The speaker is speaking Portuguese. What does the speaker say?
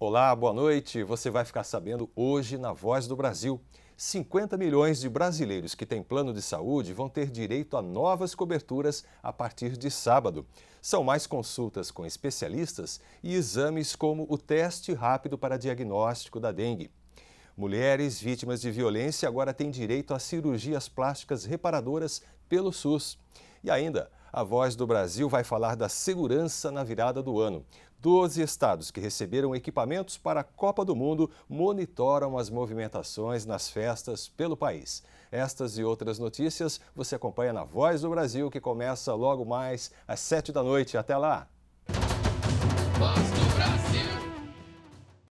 Olá, boa noite. Você vai ficar sabendo hoje na Voz do Brasil. 50 milhões de brasileiros que têm plano de saúde vão ter direito a novas coberturas a partir de sábado. São mais consultas com especialistas e exames como o teste rápido para diagnóstico da dengue. Mulheres vítimas de violência agora têm direito a cirurgias plásticas reparadoras pelo SUS. E ainda, a Voz do Brasil vai falar da segurança na virada do ano. Doze estados que receberam equipamentos para a Copa do Mundo monitoram as movimentações nas festas pelo país. Estas e outras notícias você acompanha na Voz do Brasil, que começa logo mais às sete da noite. Até lá!